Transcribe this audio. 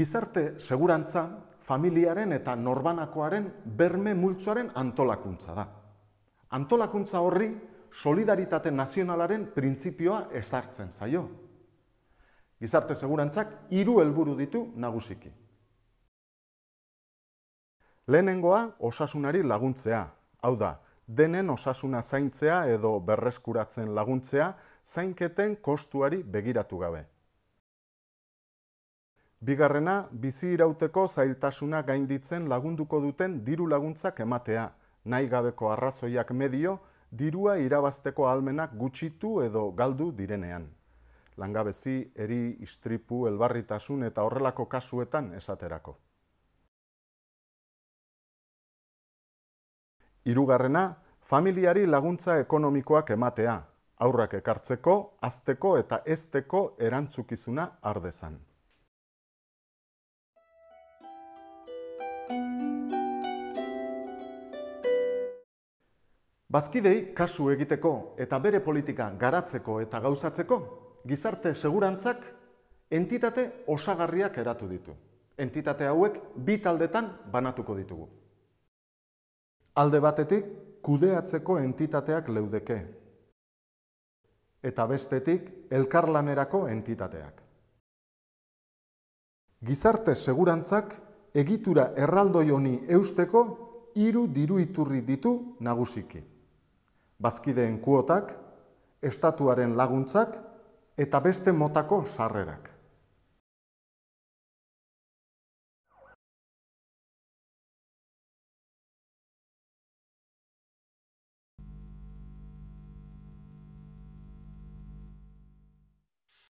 gizarte segurantza familiaren eta norbanakoaren berme multzoaren antolakuntza da. Antolakuntza horri solidaritate nazionalaren printzipioa ezartzen zaio. Gizarte segurantzak hiru helburu ditu nagusiki. Lehenengoa osasunari laguntzea, hau da, denen osasuna zaintzea edo berreskuratzen laguntzea, zainketen kostuari begiratu gabe. Bigarrena, bizi irauteko zailtasuna gainditzen lagunduko duten diru laguntzak ematea. Nahi gabeko arrazoiak medio, dirua irabazteko almenak gutxitu edo galdu direnean. Langabezi, eri, istripu, elbarritasun eta horrelako kasuetan esaterako. Hirugarrena, familiari laguntza ekonomikoak ematea, aurrak ekartzeko, azteko eta ezteko erantzukizuna ardezan. Bazkidei kasu egiteko eta bere politika garatzeko eta gauzatzeko, gizarte segurantzak entitate osagarriak eratu ditu. Entitate hauek bi taldetan banatuko ditugu. Alde batetik kudeatzeko entitateak leudeke eta bestetik elkarlanerako entitateak. Gizarte segurantzak egitura erraldoi honi eusteko hiru diru iturri ditu nagusiki. Bazkideen kuotak, estatuaren laguntzak eta beste motako sarrerak